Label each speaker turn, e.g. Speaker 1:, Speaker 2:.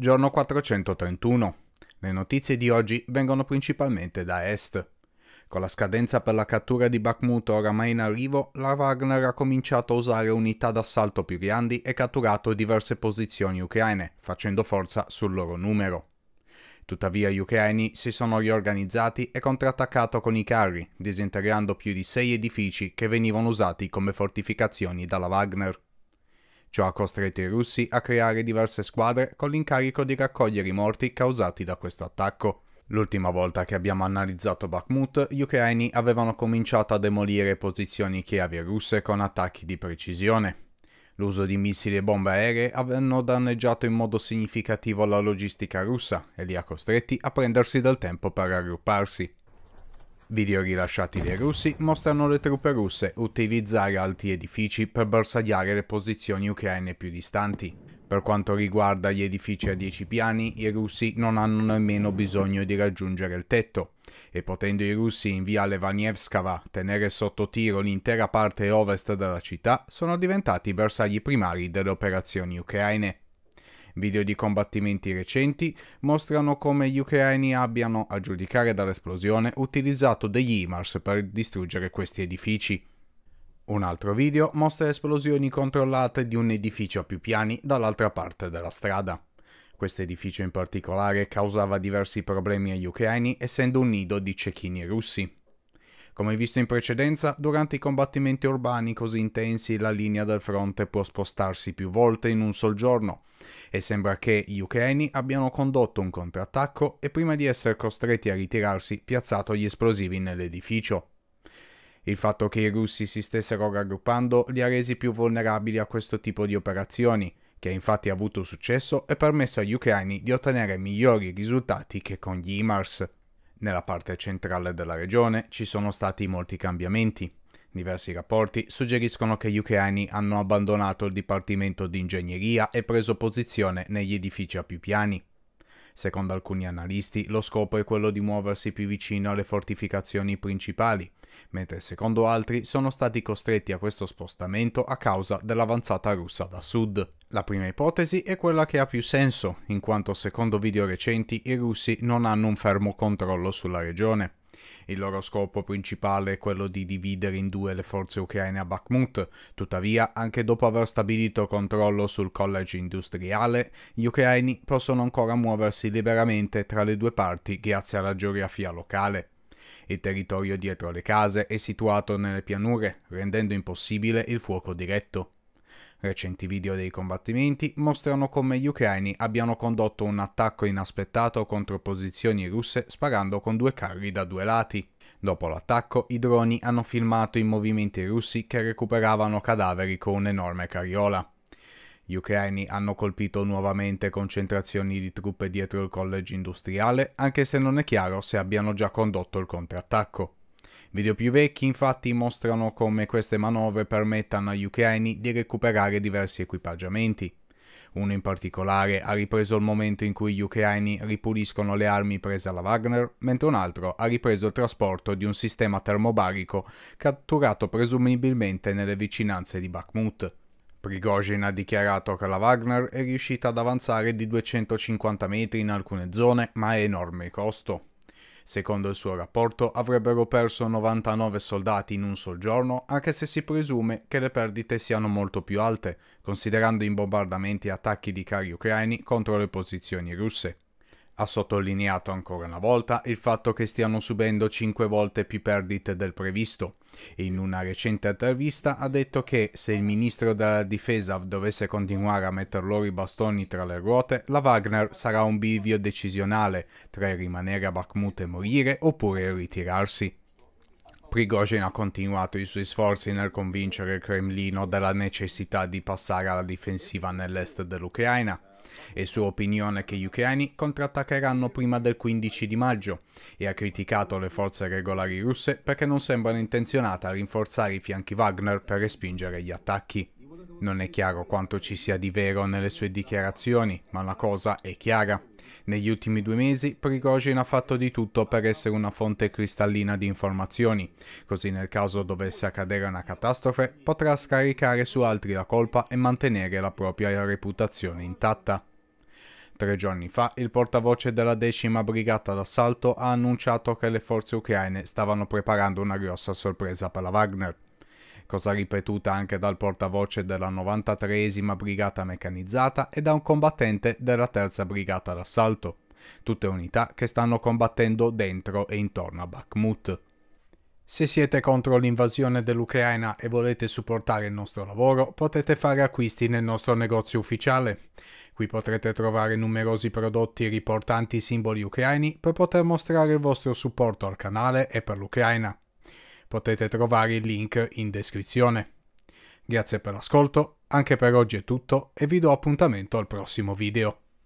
Speaker 1: Giorno 431. Le notizie di oggi vengono principalmente da est. Con la scadenza per la cattura di Bakhmut oramai in arrivo, la Wagner ha cominciato a usare unità d'assalto più grandi e catturato diverse posizioni ucraine, facendo forza sul loro numero. Tuttavia gli ucraini si sono riorganizzati e contrattaccato con i carri, disintegrando più di sei edifici che venivano usati come fortificazioni dalla Wagner. Ciò ha costretto i russi a creare diverse squadre con l'incarico di raccogliere i morti causati da questo attacco. L'ultima volta che abbiamo analizzato Bakhmut, gli ucraini avevano cominciato a demolire posizioni chiave russe con attacchi di precisione. L'uso di missili e bombe aeree avevano danneggiato in modo significativo la logistica russa e li ha costretti a prendersi del tempo per raggrupparsi. Video rilasciati dai russi mostrano le truppe russe utilizzare alti edifici per bersagliare le posizioni ucraine più distanti. Per quanto riguarda gli edifici a 10 piani, i russi non hanno nemmeno bisogno di raggiungere il tetto. E potendo i russi in via Levanievskava tenere sotto tiro l'intera parte ovest della città, sono diventati bersagli primari delle operazioni ucraine. Video di combattimenti recenti mostrano come gli ucraini abbiano, a giudicare dall'esplosione, utilizzato degli HIMARS per distruggere questi edifici. Un altro video mostra esplosioni controllate di un edificio a più piani dall'altra parte della strada. Questo edificio in particolare causava diversi problemi agli ucraini essendo un nido di cecchini russi. Come visto in precedenza, durante i combattimenti urbani così intensi la linea del fronte può spostarsi più volte in un sol giorno e sembra che gli ucraini abbiano condotto un contrattacco e prima di essere costretti a ritirarsi piazzato gli esplosivi nell'edificio. Il fatto che i russi si stessero raggruppando li ha resi più vulnerabili a questo tipo di operazioni, che infatti ha avuto successo e permesso agli ucraini di ottenere migliori risultati che con gli IMARS. Nella parte centrale della regione ci sono stati molti cambiamenti. Diversi rapporti suggeriscono che gli ucraini hanno abbandonato il dipartimento di ingegneria e preso posizione negli edifici a più piani. Secondo alcuni analisti, lo scopo è quello di muoversi più vicino alle fortificazioni principali, mentre secondo altri sono stati costretti a questo spostamento a causa dell'avanzata russa da sud. La prima ipotesi è quella che ha più senso, in quanto secondo video recenti i russi non hanno un fermo controllo sulla regione. Il loro scopo principale è quello di dividere in due le forze ucraine a Bakhmut, tuttavia anche dopo aver stabilito controllo sul college industriale, gli ucraini possono ancora muoversi liberamente tra le due parti grazie alla geografia locale. Il territorio dietro le case è situato nelle pianure, rendendo impossibile il fuoco diretto. Recenti video dei combattimenti mostrano come gli ucraini abbiano condotto un attacco inaspettato contro posizioni russe sparando con due carri da due lati. Dopo l'attacco, i droni hanno filmato i movimenti russi che recuperavano cadaveri con un'enorme carriola. Gli ucraini hanno colpito nuovamente concentrazioni di truppe dietro il college industriale, anche se non è chiaro se abbiano già condotto il contrattacco. Video più vecchi infatti mostrano come queste manovre permettano agli ucraini di recuperare diversi equipaggiamenti. Uno in particolare ha ripreso il momento in cui gli ucraini ripuliscono le armi prese alla Wagner, mentre un altro ha ripreso il trasporto di un sistema termobarico catturato presumibilmente nelle vicinanze di Bakhmut. Prigozhin ha dichiarato che la Wagner è riuscita ad avanzare di 250 metri in alcune zone, ma a enorme costo. Secondo il suo rapporto avrebbero perso 99 soldati in un sol giorno, anche se si presume che le perdite siano molto più alte, considerando i bombardamenti e attacchi di carri ucraini contro le posizioni russe. Ha sottolineato ancora una volta il fatto che stiano subendo 5 volte più perdite del previsto in una recente intervista ha detto che se il ministro della difesa dovesse continuare a metter loro i bastoni tra le ruote, la Wagner sarà un bivio decisionale tra rimanere a Bakhmut e morire oppure ritirarsi. Prigozhin ha continuato i suoi sforzi nel convincere il Cremlino della necessità di passare alla difensiva nell'est dell'Ucraina, è sua opinione che gli ucraini contrattaccheranno prima del 15 di maggio e ha criticato le forze regolari russe perché non sembrano intenzionate a rinforzare i fianchi Wagner per respingere gli attacchi. Non è chiaro quanto ci sia di vero nelle sue dichiarazioni, ma una cosa è chiara. Negli ultimi due mesi Prigogine ha fatto di tutto per essere una fonte cristallina di informazioni, così nel caso dovesse accadere una catastrofe potrà scaricare su altri la colpa e mantenere la propria reputazione intatta. Tre giorni fa il portavoce della decima brigata d'assalto ha annunciato che le forze ucraine stavano preparando una grossa sorpresa per la Wagner cosa ripetuta anche dal portavoce della 93esima Brigata Meccanizzata e da un combattente della 3 Brigata d'Assalto, tutte unità che stanno combattendo dentro e intorno a Bakhmut. Se siete contro l'invasione dell'Ucraina e volete supportare il nostro lavoro, potete fare acquisti nel nostro negozio ufficiale. Qui potrete trovare numerosi prodotti riportanti i simboli ucraini per poter mostrare il vostro supporto al canale e per l'Ucraina. Potete trovare il link in descrizione. Grazie per l'ascolto, anche per oggi è tutto e vi do appuntamento al prossimo video.